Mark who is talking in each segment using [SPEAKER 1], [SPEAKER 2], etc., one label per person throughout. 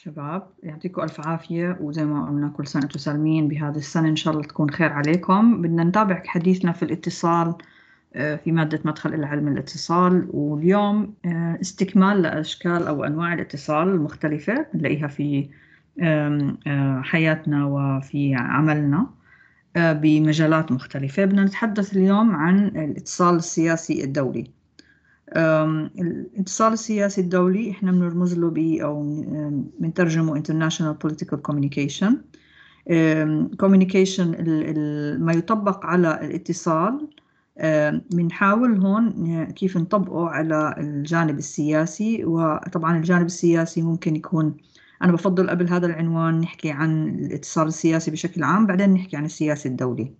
[SPEAKER 1] شباب يعطيكم ألف عافية وزي ما قلنا كل سنة وانتم سالمين بهذه السنة إن شاء الله تكون خير عليكم بدنا نتابع حديثنا في الاتصال آه، في مادة مدخل إلى علم الاتصال واليوم آه، استكمال لأشكال أو أنواع الاتصال المختلفة بنلاقيها في آه، حياتنا وفي عملنا بمجالات مختلفة بدنا نتحدث اليوم عن الاتصال السياسي الدولي الاتصال السياسي الدولي احنا بنرمز له ب او بنترجمه International Political Communication communication ما يطبق على الاتصال بنحاول هون كيف نطبقه على الجانب السياسي وطبعا الجانب السياسي ممكن يكون أنا بفضل قبل هذا العنوان نحكي عن الاتصال السياسي بشكل عام بعدين نحكي عن السياسي الدولي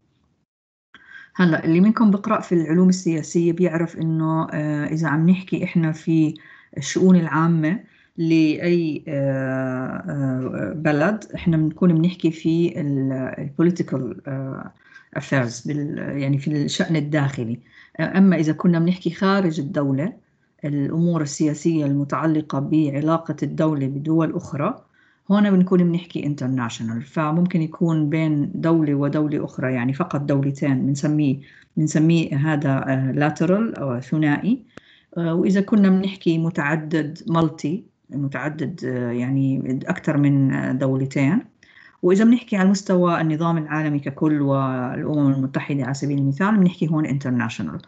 [SPEAKER 1] هلا اللي منكم بقرأ في العلوم السياسية بيعرف إنه آه، إذا عم نحكي إحنا في الشؤون العامة لأي آه، آه، بلد إحنا بنكون بنحكي في البوليتيكال affairs يعني في الشأن الداخلي أما إذا كنا بنحكي خارج الدولة الأمور السياسية المتعلقة بعلاقة الدولة بدول أخرى هون بنكون بنحكي انترناشونال فممكن يكون بين دولة ودولة أخرى يعني فقط دولتين بنسميه بنسميه هذا لاترال آه، أو ثنائي آه، وإذا كنا بنحكي متعدد مالتي متعدد آه، يعني أكثر من دولتين وإذا بنحكي على مستوى النظام العالمي ككل والأمم المتحدة على سبيل المثال بنحكي هون انترناشونال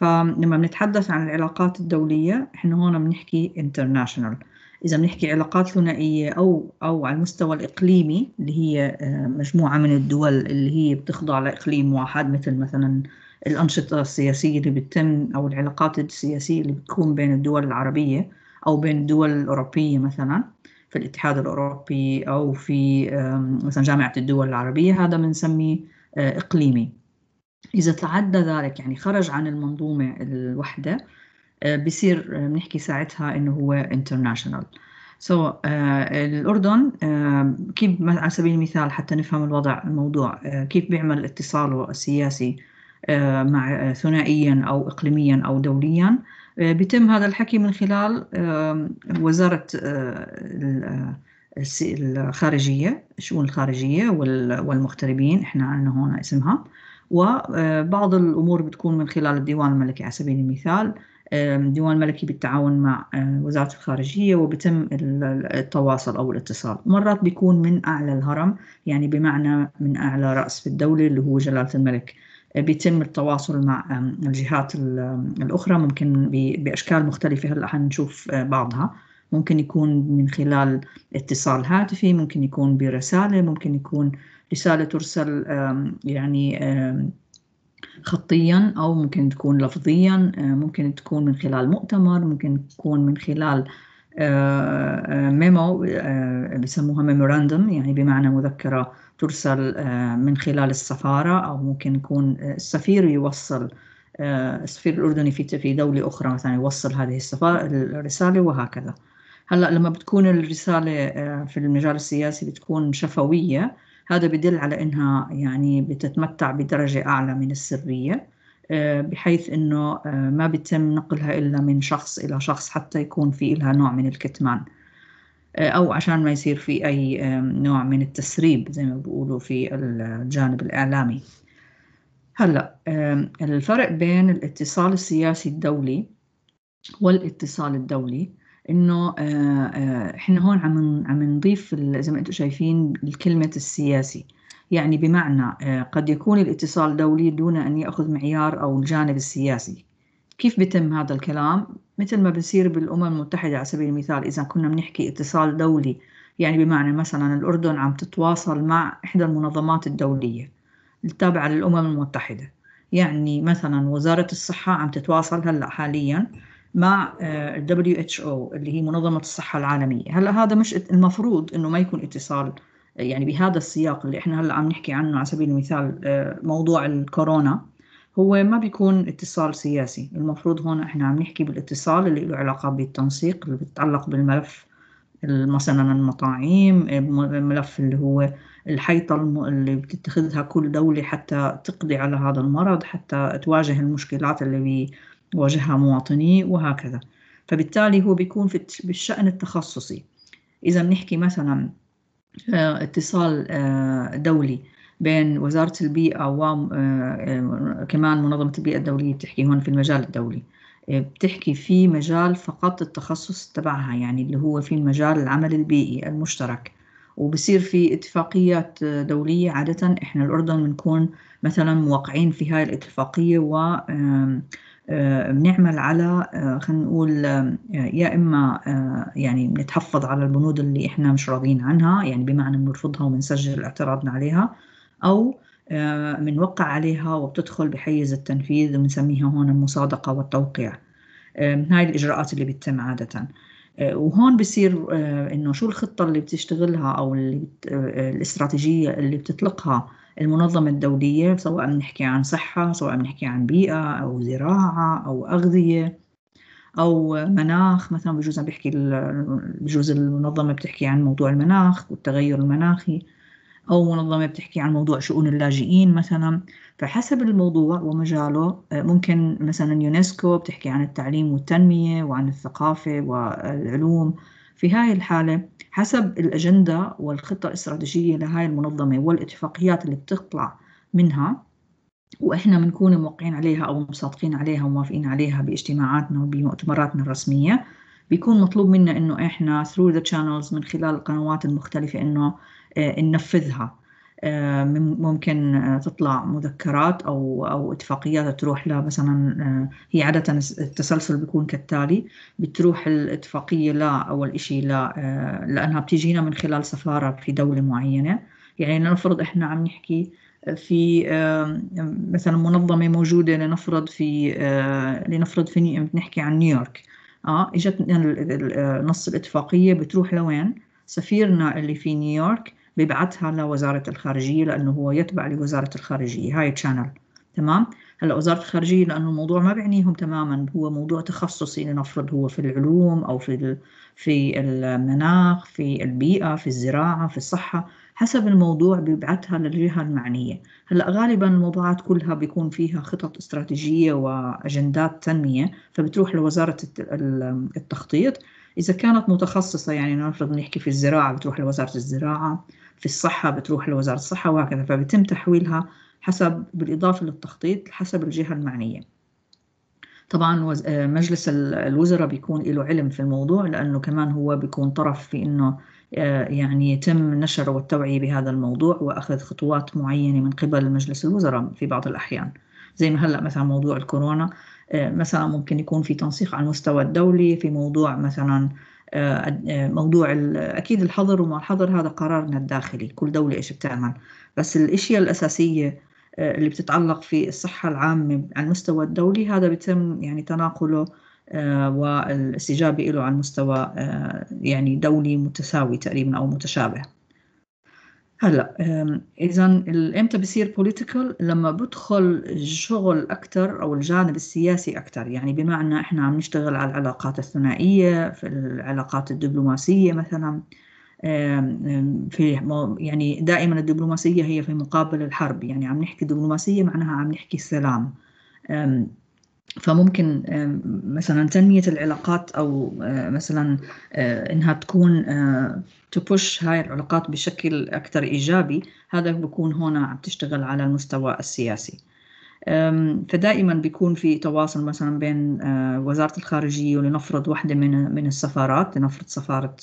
[SPEAKER 1] فلما بنتحدث عن العلاقات الدولية احنا هون بنحكي انترناشونال إذا بنحكي علاقات ثنائية أو أو على المستوى الإقليمي اللي هي آه، مجموعة من الدول اللي هي بتخضع لإقليم واحد مثل مثلا الأنشطة السياسية اللي بتتم أو العلاقات السياسية اللي بتكون بين الدول العربية أو بين الدول الأوروبية مثلا في الاتحاد الأوروبي أو في مثلا جامعة الدول العربية هذا بنسميه آه، إقليمي إذا تعدى ذلك يعني خرج عن المنظومة الوحدة آه، بصير آه، بنحكي ساعتها انه هو انترناشونال سو so, uh, الاردن uh, كيف على سبيل المثال حتى نفهم الوضع الموضوع uh, كيف بيعمل اتصاله السياسي uh, مع ثنائيا او اقليميا او دوليا uh, بيتم هذا الحكي من خلال uh, وزاره uh, الخارجيه الشؤون الخارجيه والمغتربين احنا عندنا هون اسمها وبعض الامور بتكون من خلال الديوان الملكي على سبيل المثال ديوان ملكي بالتعاون مع آه، وزارة الخارجية وبتم التواصل أو الاتصال مرات بيكون من أعلى الهرم يعني بمعنى من أعلى رأس في الدولة اللي هو جلالة الملك آه، بيتم التواصل مع الجهات الأخرى ممكن بأشكال مختلفة هلأ حنشوف آه، بعضها ممكن يكون من خلال اتصال هاتفي ممكن يكون برسالة ممكن يكون رسالة ترسل يعني خطيا أو ممكن تكون لفظيا آه، ممكن تكون من خلال مؤتمر ممكن تكون من خلال ميمو آه، آه، بسموها ميموراندوم يعني بمعنى مذكرة ترسل من خلال السفارة أو ممكن يكون السفير يوصل السفير الأردني في في دولة أخرى مثلا يوصل هذه السفارة الرسالة وهكذا هلا لما بتكون الرسالة في المجال السياسي بتكون شفوية هذا بدل على انها يعني بتتمتع بدرجه اعلى من السريه آه، بحيث انه آه، ما بيتم نقلها الا من شخص الى شخص حتى يكون في لها نوع من الكتمان آه، او عشان ما يصير في اي نوع من التسريب زي ما بيقولوا في الجانب الاعلامي هلا الفرق بين الاتصال السياسي الدولي والاتصال الدولي انه آه، آه، احنا هون عم عم نضيف زي ما انتم شايفين الكلمة السياسي يعني بمعنى آه، قد يكون الاتصال دولي دون ان ياخذ معيار او الجانب السياسي كيف بيتم هذا الكلام مثل ما بصير بالامم المتحده على سبيل المثال اذا كنا بنحكي اتصال دولي يعني بمعنى مثلا الاردن عم تتواصل مع احدى المنظمات الدوليه التابعه للامم المتحده يعني مثلا وزاره الصحه عم تتواصل هلا حاليا مع ال آه، WHO اللي هي منظمة الصحة العالمية هلا هذا مش المفروض انه ما يكون اتصال يعني بهذا السياق اللي احنا هلا عم نحكي عنه على سبيل المثال آه، موضوع الكورونا هو ما بيكون اتصال سياسي المفروض هون احنا عم نحكي بالاتصال اللي له علاقة بالتنسيق اللي بتتعلق بالملف مثلا المطاعيم الملف اللي هو الحيطة اللي بتتخذها كل دولة حتى تقضي على هذا المرض حتى تواجه المشكلات اللي بي واجهها مواطنيه وهكذا فبالتالي هو بيكون في بالشأن التخصصي إذا بنحكي مثلا آه، اتصال آه، دولي بين وزارة البيئة وكمان آه، منظمة البيئة الدولية بتحكي هون في المجال الدولي بتحكي في مجال فقط التخصص تبعها يعني اللي هو في مجال العمل البيئي المشترك وبصير في اتفاقيات دولية عادة احنا الأردن بنكون مثلا موقعين في هاي الاتفاقية و آه، بنعمل على آه، خلينا نقول آه، يا اما يعني بنتحفظ على البنود اللي احنا مش راضيين عنها يعني بمعنى بنرفضها وبنسجل اعتراضنا عليها او بنوقع عليها وبتدخل بحيز التنفيذ وبنسميها هون المصادقة والتوقيع هاي الإجراءات اللي بتتم عادة وهون بصير إنه شو الخطة اللي بتشتغلها أو الاستراتيجية اللي بتطلقها المنظمة الدولية سواء بنحكي عن صحة سواء بنحكي عن بيئة أو زراعة أو أغذية أو مناخ مثلا بجوز عم بيحكي بجوز المنظمة بتحكي عن موضوع المناخ والتغير المناخي أو منظمة بتحكي عن موضوع شؤون اللاجئين مثلا فحسب الموضوع ومجاله ممكن مثلا يونسكو بتحكي عن التعليم والتنمية وعن الثقافة والعلوم في هاي الحالة حسب الأجندة والخطة الاستراتيجية لهاي المنظمة والاتفاقيات اللي بتطلع منها واحنا بنكون موقعين عليها او مصادقين عليها وموافقين عليها باجتماعاتنا وبمؤتمراتنا الرسميه بيكون مطلوب منا انه احنا through the channels من خلال القنوات المختلفه انه آه، ننفذها آه، ممكن آه، تطلع مذكرات أو أو اتفاقيات تروح مثلا آه، هي عادة التسلسل بيكون كالتالي بتروح الاتفاقية لا أول شيء لا لأنها بتجينا من خلال سفارة في دولة معينة يعني لنفرض إحنا عم نحكي في مثلا منظمة موجودة لنفرض في لنفرض في بنحكي عن نيويورك اه اجت نص الاتفاقية بتروح لوين؟ سفيرنا اللي في نيويورك ببعثها لوزارة الخارجية لأنه هو يتبع لوزارة الخارجية هاي تشانل تمام هلا وزارة الخارجية لأنه الموضوع ما بيعنيهم تماما هو موضوع تخصصي لنفرض هو في العلوم أو في ال... في المناخ في البيئة في الزراعة في الصحة حسب الموضوع ببعثها للجهة المعنية هلا غالبا الموضوعات كلها بيكون فيها خطط استراتيجية وأجندات تنمية فبتروح لوزارة التخطيط إذا كانت متخصصة يعني نفرض نحكي في الزراعة بتروح لوزارة الزراعة في الصحة بتروح لوزارة الصحة وهكذا فبيتم تحويلها حسب بالإضافة للتخطيط حسب الجهة المعنية طبعا آه، مجلس الوزراء بيكون له علم في الموضوع لأنه كمان هو بيكون طرف في أنه آه، يعني يتم نشر والتوعية بهذا الموضوع وأخذ خطوات معينة من قبل مجلس الوزراء في بعض الأحيان زي ما هلأ مثلا موضوع الكورونا آه، مثلا ممكن يكون في تنسيق على المستوى الدولي في موضوع مثلا آه، آه، موضوع اكيد الحظر وما الحظر هذا قرارنا الداخلي كل دوله ايش بتعمل بس الاشياء الاساسيه اللي بتتعلق في الصحه العامه على المستوى الدولي هذا بيتم يعني تناقله والاستجابه له على المستوى يعني دولي متساوي تقريبا او متشابه هلا اذا امتى بصير بوليتيكال لما بدخل الشغل اكثر او الجانب السياسي اكثر يعني بمعنى احنا عم نشتغل على العلاقات الثنائيه في العلاقات الدبلوماسيه مثلا في يعني دائما الدبلوماسيه هي في مقابل الحرب يعني عم نحكي دبلوماسيه معناها عم نحكي سلام فممكن آه، مثلا تنمية العلاقات أو آه، مثلا آه، إنها تكون تبوش هاي العلاقات بشكل أكثر إيجابي هذا بكون هنا عم تشتغل على المستوى السياسي فدائما بيكون في تواصل مثلا بين وزارة الخارجية ولنفرض واحدة من من السفارات لنفرض سفارة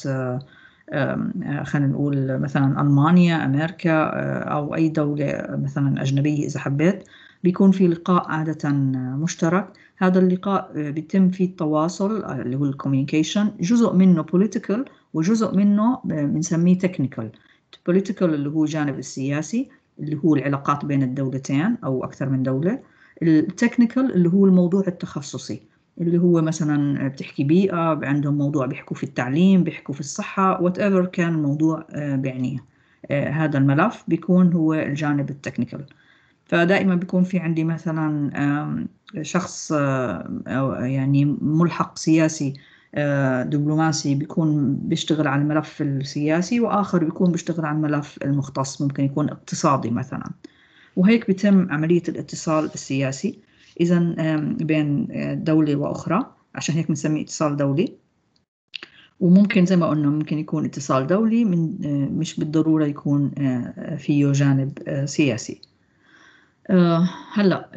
[SPEAKER 1] خلينا نقول مثلا ألمانيا أمريكا أو أي دولة مثلا أجنبية إذا حبيت بيكون في لقاء عادة مشترك هذا اللقاء بيتم فيه التواصل آه، اللي هو الكوميونيكيشن جزء منه بوليتيكال وجزء منه آه، بنسميه تكنيكال بوليتيكال اللي هو جانب السياسي اللي هو العلاقات بين الدولتين أو أكثر من دولة التكنيكال اللي هو الموضوع التخصصي اللي هو مثلا بتحكي بيئة عندهم موضوع بيحكوا في التعليم بيحكوا في الصحة وات كان الموضوع آه، بيعنيه هذا الملف بيكون هو الجانب التكنيكال فدائما بيكون في عندي مثلا شخص آه، يعني ملحق سياسي آه، دبلوماسي بيكون بيشتغل على الملف السياسي وآخر بيكون بيشتغل على الملف المختص ممكن يكون اقتصادي مثلا وهيك بتم عملية الاتصال السياسي إذا بين آه، دولة وأخرى عشان هيك بنسميه اتصال دولي وممكن زي ما قلنا ممكن يكون اتصال دولي من مش بالضرورة يكون فيه جانب سياسي آه، هلا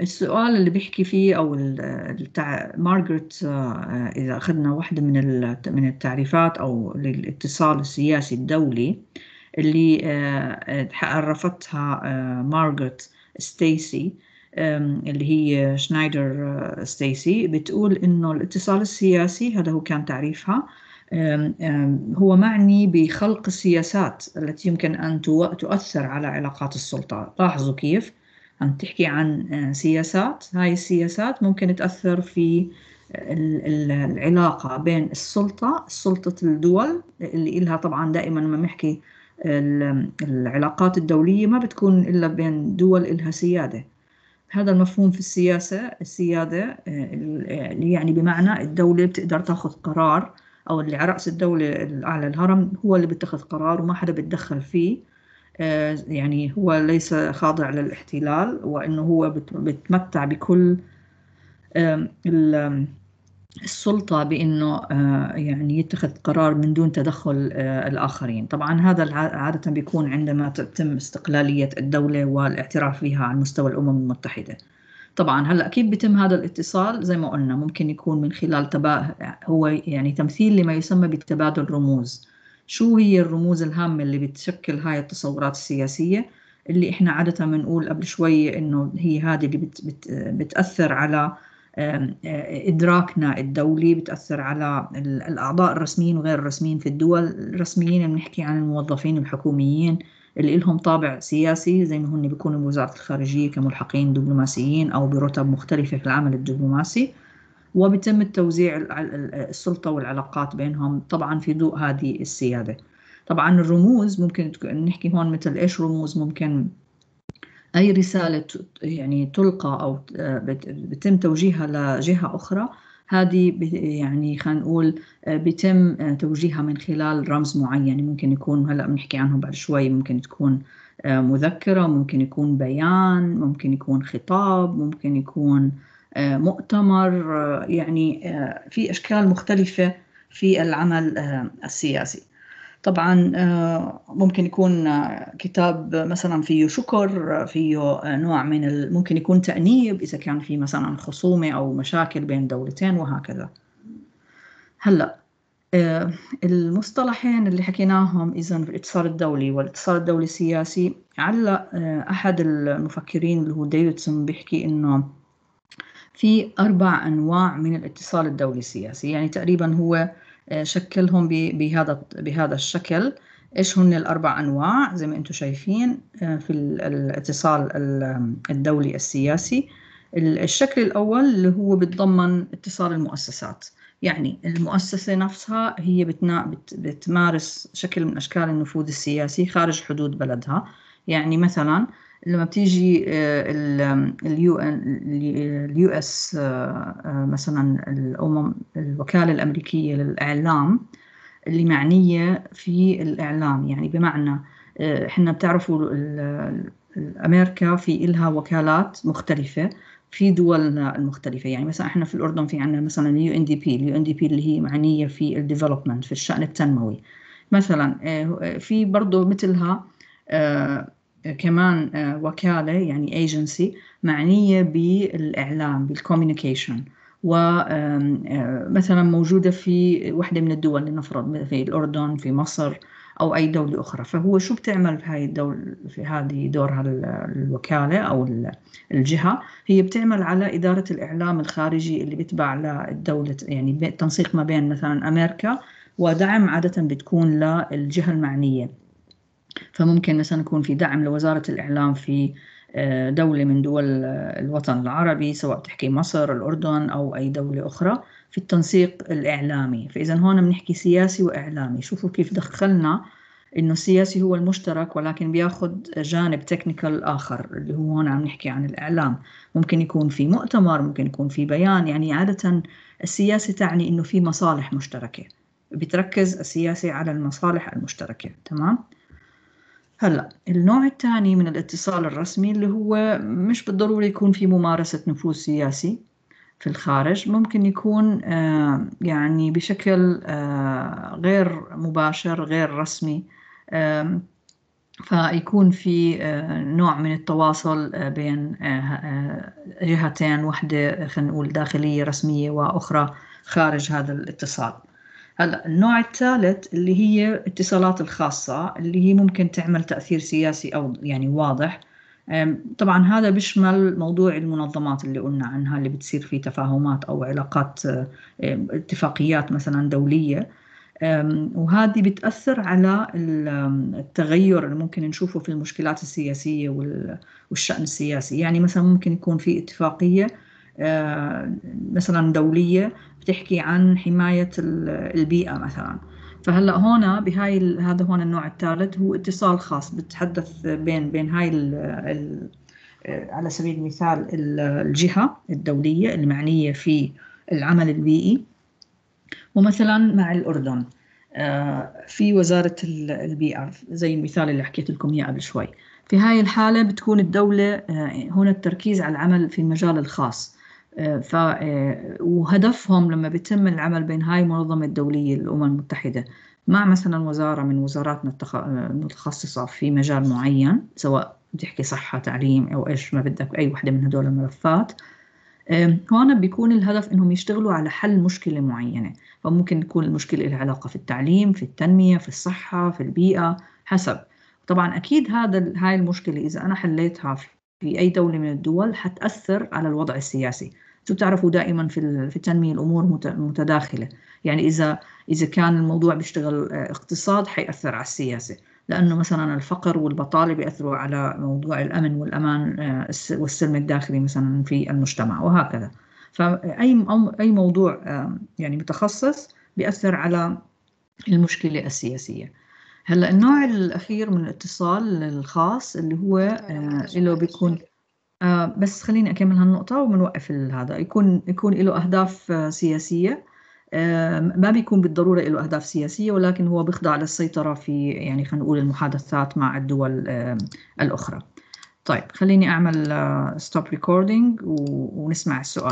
[SPEAKER 1] السؤال اللي بيحكي فيه او التع... مارغريت آه، اذا اخذنا واحده من من التعريفات او للاتصال السياسي الدولي اللي عرفتها آه، مارغريت ستيسي اللي هي شنايدر ستيسي بتقول انه الاتصال السياسي هذا هو كان تعريفها هو معني بخلق السياسات التي يمكن أن تؤثر على علاقات السلطة لاحظوا كيف عم تحكي عن آه، سياسات هاي السياسات ممكن تأثر في العلاقة بين السلطة سلطة الدول اللي إلها طبعا دائما ما نحكي العلاقات الدولية ما بتكون إلا بين دول إلها سيادة هذا المفهوم في السياسة السيادة آه، يعني بمعنى الدولة بتقدر تاخذ قرار او اللي على راس الدوله الاعلى الهرم هو اللي بيتخذ قرار وما حدا بيتدخل فيه آه، يعني هو ليس خاضع للاحتلال وانه هو بتمتع بكل السلطة بأنه آه، يعني يتخذ قرار من دون تدخل آه، الآخرين طبعا هذا عادة بيكون عندما تتم استقلالية الدولة والاعتراف بها على مستوى الأمم المتحدة طبعا هلا كيف بيتم هذا الاتصال زي ما قلنا ممكن يكون من خلال تبا هو يعني تمثيل لما يسمى بتبادل رموز شو هي الرموز الهامة اللي بتشكل هاي التصورات السياسية اللي احنا عادة بنقول قبل شوي انه هي هذه اللي بت بت بتأثر على آه، إدراكنا الدولي بتأثر على الأعضاء الرسميين وغير الرسميين في الدول الرسميين بنحكي عن الموظفين الحكوميين اللي لهم طابع سياسي زي ما هن بيكونوا بوزارة الخارجية كملحقين دبلوماسيين أو برتب مختلفة في العمل الدبلوماسي وبتم التوزيع السلطة والعلاقات بينهم طبعا في ضوء هذه السيادة طبعا الرموز ممكن نحكي هون مثل إيش رموز ممكن أي رسالة يعني تلقى أو بتم توجيهها لجهة أخرى هذه يعني خلينا نقول آه، بيتم آه، توجيهها من خلال رمز معين ممكن يكون هلا بنحكي عنه بعد شوي ممكن تكون آه، مذكرة ممكن يكون بيان ممكن يكون خطاب ممكن يكون مؤتمر يعني في أشكال مختلفة في العمل السياسي طبعا آه، ممكن يكون آه، كتاب مثلا فيه شكر آه، فيه نوع من ممكن يكون تأنيب إذا كان في مثلا خصومة أو مشاكل بين دولتين وهكذا هلأ المصطلحين اللي حكيناهم إذا في الاتصال الدولي والاتصال الدولي السياسي علق أحد المفكرين اللي هو ديفيدسون بيحكي إنه في أربع أنواع من الاتصال الدولي السياسي يعني تقريبا هو شكلهم بهذا بهذا الشكل ايش هن الاربع انواع زي ما انتم شايفين آه، في الاتصال الدولي السياسي الشكل الاول اللي هو بتضمن اتصال المؤسسات يعني المؤسسة نفسها هي بتنا... بت... بتمارس شكل من أشكال النفوذ السياسي خارج حدود بلدها يعني مثلا لما بتيجي آه، اليو ان اليو اس آه، آه، مثلا الامم الوكاله الامريكيه للاعلام اللي معنيه في الاعلام يعني بمعنى احنا بتعرفوا امريكا في إلها وكالات مختلفه في دولنا المختلفه يعني مثلا احنا في الاردن في عندنا مثلا اليو ان دي بي اليو ان دي بي اللي هي معنيه في الديفلوبمنت في الشان التنموي مثلا في برضه مثلها كمان آه، وكالة يعني ايجنسي معنية بالإعلام بالcommunication ومثلا آه، موجودة في واحدة من الدول لنفرض في الأردن في مصر أو أي دولة أخرى فهو شو بتعمل في هاي الدول في هذه دورها الوكالة أو الجهة هي بتعمل على إدارة الإعلام الخارجي اللي بتبع للدولة يعني تنسيق ما بين مثلا أمريكا ودعم عادة بتكون للجهة المعنية فممكن مثلا يكون في دعم لوزارة الإعلام في آه، دولة من دول آه، الوطن العربي سواء تحكي مصر الأردن أو أي دولة أخرى في التنسيق الإعلامي فإذا هون بنحكي سياسي وإعلامي شوفوا كيف دخلنا إنه السياسي هو المشترك ولكن بياخد جانب تكنيكال آخر اللي هو هون عم نحكي عن الإعلام ممكن يكون في مؤتمر ممكن يكون في بيان يعني عادة السياسة تعني إنه في مصالح مشتركة بتركز السياسي على المصالح المشتركة تمام؟ هلا النوع الثاني من الاتصال الرسمي اللي هو مش بالضرورة يكون في ممارسة نفوذ سياسي في الخارج ممكن يكون آه، يعني بشكل آه، غير مباشر غير رسمي فيكون في آه، نوع من التواصل بين جهتين واحدة خلينا نقول داخلية رسمية وأخرى خارج هذا الاتصال هلا النوع الثالث اللي هي اتصالات الخاصة اللي هي ممكن تعمل تأثير سياسي أو يعني واضح طبعا هذا بيشمل موضوع المنظمات اللي قلنا عنها اللي بتصير في تفاهمات أو علاقات اتفاقيات مثلا دولية وهذه بتأثر على التغير اللي ممكن نشوفه في المشكلات السياسية والشأن السياسي يعني مثلا ممكن يكون في اتفاقية آه، مثلا دوليه بتحكي عن حمايه البيئه مثلا فهلا هون بهاي هذا هون النوع الثالث هو اتصال خاص بتحدث بين بين هاي الـ الـ آه، على سبيل المثال الجهه الدوليه المعنيه في العمل البيئي ومثلا مع الاردن آه، في وزاره البيئه زي المثال اللي حكيت لكم اياه قبل شوي في هاي الحالة بتكون الدولة هنا التركيز على العمل في المجال الخاص ف آه، وهدفهم لما بيتم العمل بين هاي المنظمة الدولية الامم المتحدة مع مثلا وزارة من وزاراتنا المتخصصة في مجال معين سواء بتحكي صحة تعليم أو إيش ما بدك أي وحدة من هدول الملفات هون بيكون الهدف انهم يشتغلوا على حل مشكله معينه فممكن تكون المشكله لها علاقه في التعليم في التنميه في الصحه في البيئه حسب طبعا اكيد هذا هاي المشكله اذا انا حليتها في أي دولة من الدول حتأثر على الوضع السياسي انتم بتعرفوا دائما في في التنميه الامور متداخله يعني اذا اذا كان الموضوع بيشتغل آه، اقتصاد حيأثر على السياسه لانه مثلا الفقر والبطاله بيأثروا على موضوع الامن والامان آه، والسلم الداخلي مثلا في المجتمع وهكذا فاي اي موضوع يعني متخصص بيأثر على المشكله السياسيه هلا النوع الاخير من الاتصال الخاص اللي هو آه له بيكون آه بس خليني اكمل هالنقطه وبنوقف هذا يكون يكون له اهداف آه، سياسيه آه ما بيكون بالضروره له اهداف سياسيه ولكن هو بيخضع للسيطره في يعني خلينا نقول المحادثات مع الدول آه الاخرى طيب خليني اعمل ستوب آه، ريكوردينج ونسمع السؤال